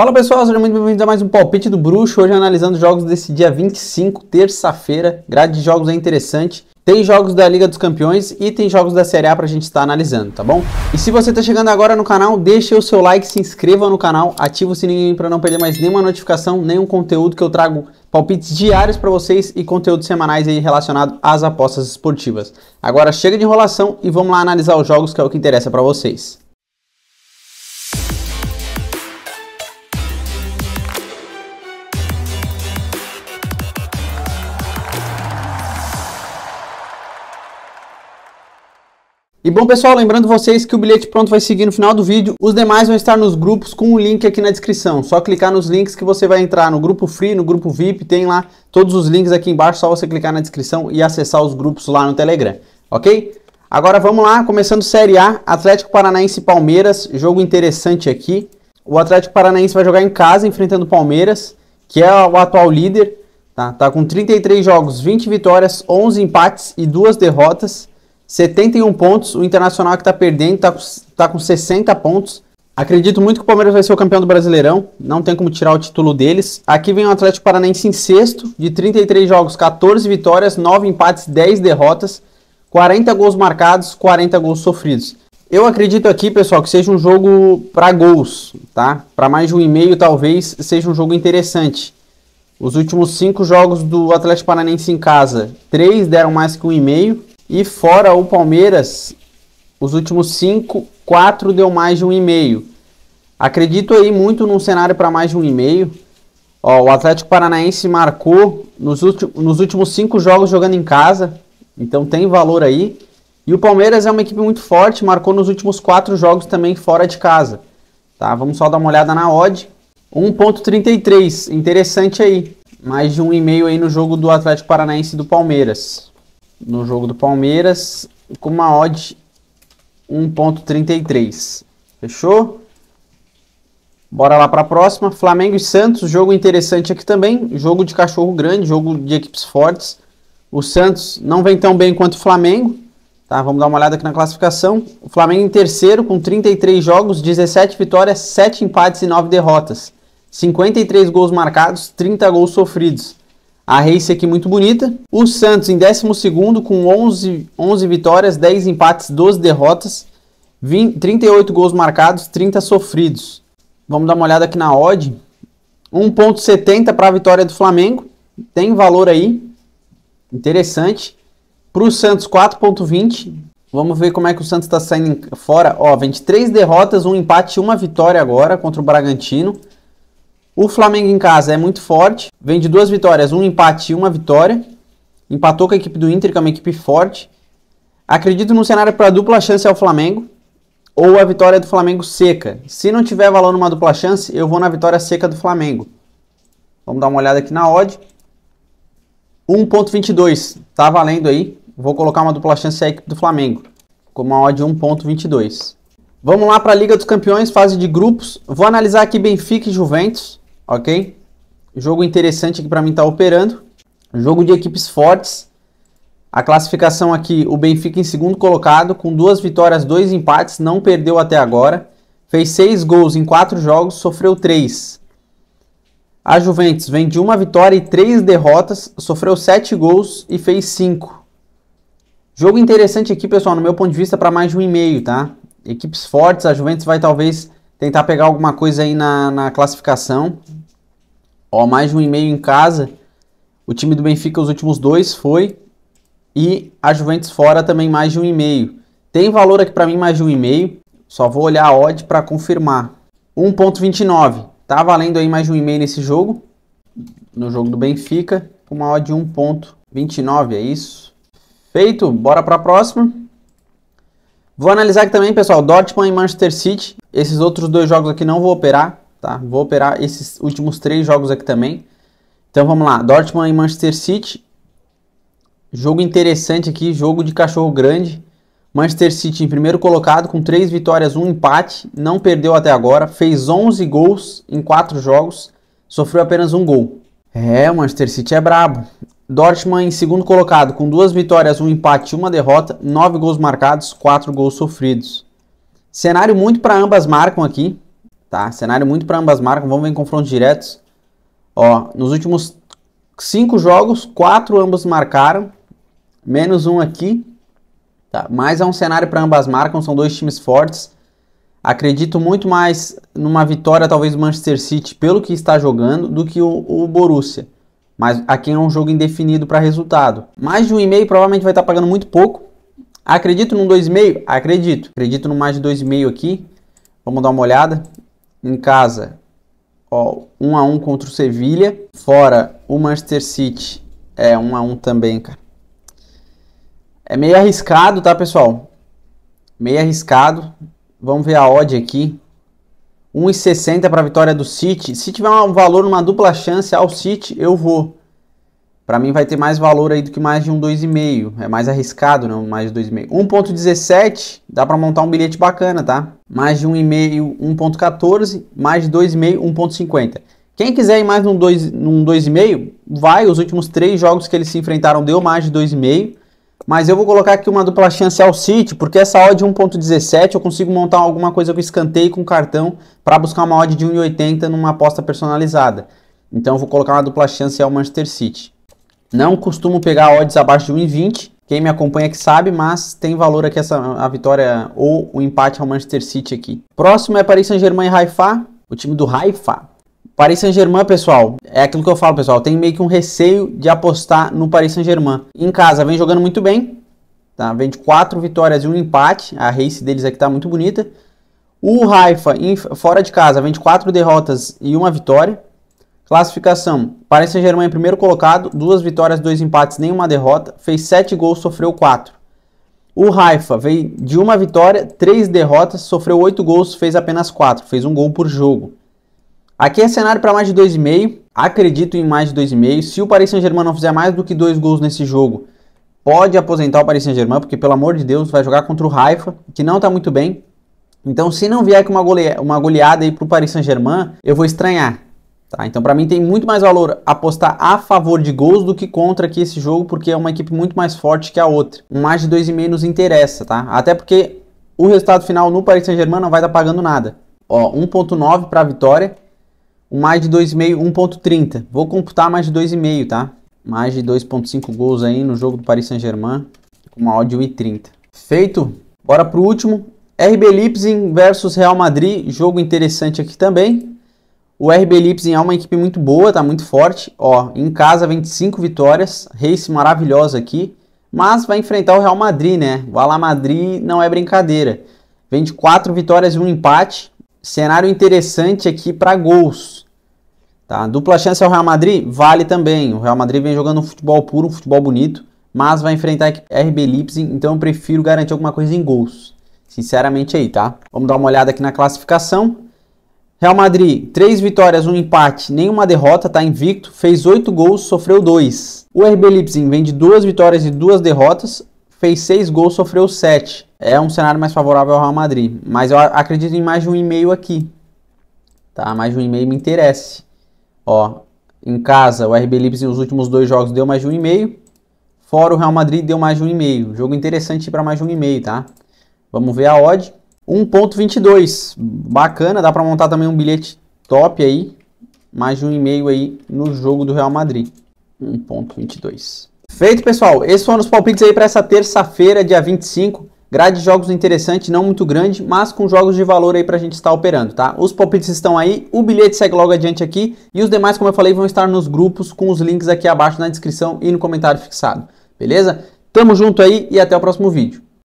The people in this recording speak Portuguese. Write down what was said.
Fala pessoal, sejam muito bem-vindos a mais um Palpite do Bruxo, hoje analisando jogos desse dia 25, terça-feira, grade de jogos é interessante, tem jogos da Liga dos Campeões e tem jogos da Série A pra gente estar analisando, tá bom? E se você tá chegando agora no canal, deixe o seu like, se inscreva no canal, ativa o sininho para não perder mais nenhuma notificação, nenhum conteúdo que eu trago palpites diários para vocês e conteúdos semanais aí relacionado às apostas esportivas. Agora chega de enrolação e vamos lá analisar os jogos que é o que interessa para vocês. E bom pessoal, lembrando vocês que o bilhete pronto vai seguir no final do vídeo, os demais vão estar nos grupos com o link aqui na descrição, só clicar nos links que você vai entrar no grupo free, no grupo VIP, tem lá todos os links aqui embaixo, só você clicar na descrição e acessar os grupos lá no Telegram, ok? Agora vamos lá, começando Série A, Atlético Paranaense e Palmeiras, jogo interessante aqui, o Atlético Paranaense vai jogar em casa enfrentando o Palmeiras, que é o atual líder, tá, tá com 33 jogos, 20 vitórias, 11 empates e 2 derrotas, 71 pontos. O Internacional que está perdendo está tá com 60 tá pontos. Acredito muito que o Palmeiras vai ser o campeão do Brasileirão. Não tem como tirar o título deles. Aqui vem o Atlético Paranaense em sexto, de 33 jogos, 14 vitórias, 9 empates, 10 derrotas, 40 gols marcados, 40 gols sofridos. Eu acredito aqui, pessoal, que seja um jogo para gols, tá? Para mais de um e meio, talvez seja um jogo interessante. Os últimos cinco jogos do Atlético Paranaense em casa, três deram mais que um e meio e fora o Palmeiras, os últimos cinco, quatro deu mais de um e meio. Acredito aí muito num cenário para mais de um e meio. Ó, o Atlético Paranaense marcou nos, nos últimos cinco jogos jogando em casa, então tem valor aí. E o Palmeiras é uma equipe muito forte, marcou nos últimos quatro jogos também fora de casa. Tá, vamos só dar uma olhada na odd. 1.33, interessante aí. Mais de um e meio aí no jogo do Atlético Paranaense e do Palmeiras no jogo do Palmeiras, com uma odd 1.33. Fechou? Bora lá para a próxima. Flamengo e Santos, jogo interessante aqui também. Jogo de cachorro grande, jogo de equipes fortes. O Santos não vem tão bem quanto o Flamengo. Tá, vamos dar uma olhada aqui na classificação. O Flamengo em terceiro, com 33 jogos, 17 vitórias, 7 empates e 9 derrotas. 53 gols marcados, 30 gols sofridos. A race aqui muito bonita. O Santos em 12 com 11, 11 vitórias, 10 empates, 12 derrotas, 20, 38 gols marcados, 30 sofridos. Vamos dar uma olhada aqui na odd. 1.70 para a vitória do Flamengo. Tem valor aí. Interessante. Para o Santos 4.20. Vamos ver como é que o Santos está saindo fora. Ó, vem 3 derrotas, um empate e uma vitória agora contra o Bragantino. O Flamengo em casa é muito forte, vem de duas vitórias, um empate e uma vitória. Empatou com a equipe do Inter, que é uma equipe forte. Acredito no cenário para dupla chance ao Flamengo ou a vitória do Flamengo seca. Se não tiver valor numa dupla chance, eu vou na vitória seca do Flamengo. Vamos dar uma olhada aqui na odd. 1.22, tá valendo aí. Vou colocar uma dupla chance à equipe do Flamengo, com uma odd 1.22. Vamos lá para a Liga dos Campeões, fase de grupos. Vou analisar aqui Benfica e Juventus ok? Jogo interessante aqui para mim estar tá operando. Jogo de equipes fortes. A classificação aqui, o Benfica em segundo colocado, com duas vitórias, dois empates, não perdeu até agora. Fez seis gols em quatro jogos, sofreu três. A Juventus vem de uma vitória e três derrotas, sofreu sete gols e fez cinco. Jogo interessante aqui, pessoal, no meu ponto de vista, para mais de um e meio, tá? Equipes fortes, a Juventus vai talvez tentar pegar alguma coisa aí na, na classificação. Ó, mais de um e meio em casa. O time do Benfica, os últimos dois foi. E a Juventus fora também mais de um e meio. Tem valor aqui para mim mais de um e meio. Só vou olhar a odd para confirmar. 1.29. Tá valendo aí mais de um e meio nesse jogo. No jogo do Benfica. Com uma odd de 1.29, é isso. Feito, bora para a próxima. Vou analisar aqui também, pessoal, Dortmund e Manchester City. Esses outros dois jogos aqui não vou operar tá? Vou operar esses últimos três jogos aqui também. Então vamos lá, Dortmund e Manchester City. Jogo interessante aqui, jogo de cachorro grande. Manchester City em primeiro colocado com três vitórias, um empate, não perdeu até agora, fez 11 gols em quatro jogos, sofreu apenas um gol. É, o Manchester City é brabo. Dortmund em segundo colocado com duas vitórias, um empate e uma derrota, nove gols marcados, quatro gols sofridos. Cenário muito para ambas marcam aqui. Tá? Cenário muito para ambas marcas. Vamos ver em confrontos diretos. Ó, nos últimos cinco jogos, quatro ambos marcaram. Menos um aqui. Tá? Mas é um cenário para ambas marcas. São dois times fortes. Acredito muito mais numa vitória, talvez, do Manchester City pelo que está jogando do que o, o Borussia. Mas aqui é um jogo indefinido para resultado. Mais de um e meio provavelmente vai estar tá pagando muito pouco. Acredito num 2,5? Acredito. Acredito no mais de 2,5 aqui. Vamos dar uma olhada em casa, ó, 1 a 1 contra o Sevilha, fora o Manchester City, é 1 a 1 também, cara. É meio arriscado, tá, pessoal? Meio arriscado. Vamos ver a odd aqui. 1,60 para a vitória do City. Se tiver um valor, uma dupla chance ao City, eu vou para mim vai ter mais valor aí do que mais de um 2,5. É mais arriscado, não? Mais de 2,5. 1,17 dá para montar um bilhete bacana, tá? Mais de 1,5, 1,14. Mais de 2,5, 1,50. Quem quiser ir mais num 2,5, num 2 vai. Os últimos três jogos que eles se enfrentaram deu mais de 2,5. Mas eu vou colocar aqui uma dupla chance ao City, porque essa odd 1.17 eu consigo montar alguma coisa que eu escantei com cartão para buscar uma odd de 1.80 numa aposta personalizada. Então eu vou colocar uma dupla chance ao Manchester City. Não costumo pegar odds abaixo de 1,20. Quem me acompanha que sabe, mas tem valor aqui essa, a vitória ou o empate ao Manchester City aqui. Próximo é Paris Saint-Germain e Haifa, o time do Haifa. Paris Saint-Germain, pessoal, é aquilo que eu falo, pessoal. Tem meio que um receio de apostar no Paris Saint-Germain. Em casa, vem jogando muito bem. Tá? Vem de quatro vitórias e um empate. A race deles aqui tá muito bonita. O Haifa, fora de casa, vem de quatro derrotas e uma vitória. Classificação: Paris Saint-Germain em primeiro colocado, duas vitórias, dois empates, nenhuma derrota, fez sete gols, sofreu quatro. O Haifa veio de uma vitória, três derrotas, sofreu oito gols, fez apenas quatro, fez um gol por jogo. Aqui é cenário para mais de 2,5, acredito em mais de 2,5. Se o Paris Saint-Germain não fizer mais do que dois gols nesse jogo, pode aposentar o Paris Saint-Germain, porque pelo amor de Deus, vai jogar contra o Haifa, que não está muito bem. Então, se não vier com uma, goleada aí o Paris Saint-Germain, eu vou estranhar. Tá? Então, para mim, tem muito mais valor apostar a favor de gols do que contra aqui esse jogo, porque é uma equipe muito mais forte que a outra. Um mais de 2,5 nos interessa, tá? Até porque o resultado final no Paris Saint-Germain não vai estar pagando nada. Ó, 1.9 para a vitória, um mais de 2,5, 1.30. Vou computar mais de 2,5, tá? Mais de 2.5 gols aí no jogo do Paris Saint-Germain, com uma odd de 1,30. Feito, bora pro último. RB Leipzig versus Real Madrid, jogo interessante aqui também. O RB Leipzig é uma equipe muito boa, tá muito forte. Ó, em casa 25 vitórias, race maravilhosa aqui, mas vai enfrentar o Real Madrid, né? O Ala Madrid não é brincadeira. Vem de 4 vitórias e um empate. Cenário interessante aqui para gols. Tá? Dupla chance ao é Real Madrid? Vale também. O Real Madrid vem jogando um futebol puro, um futebol bonito, mas vai enfrentar a RB Leipzig, então eu prefiro garantir alguma coisa em gols. Sinceramente aí, tá? Vamos dar uma olhada aqui na classificação. Real Madrid, 3 vitórias, um empate, nenhuma derrota, tá invicto, fez 8 gols, sofreu 2. O RB Leipzig vem de 2 vitórias e 2 derrotas, fez 6 gols, sofreu 7. É um cenário mais favorável ao Real Madrid, mas eu acredito em mais de um e meio aqui. Tá, mais de um e meio me interessa. Ó, em casa, o RB Leipzig nos últimos dois jogos deu mais de um e meio Fora o Real Madrid deu mais de um e meio Jogo interessante para mais de um e meio tá? Vamos ver a odd. 1.22, bacana, dá para montar também um bilhete top aí, mais de um e-mail aí no jogo do Real Madrid. 1.22. Feito, pessoal. Esses foram os palpites aí para essa terça-feira, dia 25. Grade de jogos interessante, não muito grande, mas com jogos de valor aí pra gente estar operando, tá? Os palpites estão aí, o bilhete segue logo adiante aqui e os demais, como eu falei, vão estar nos grupos com os links aqui abaixo na descrição e no comentário fixado, beleza? Tamo junto aí e até o próximo vídeo.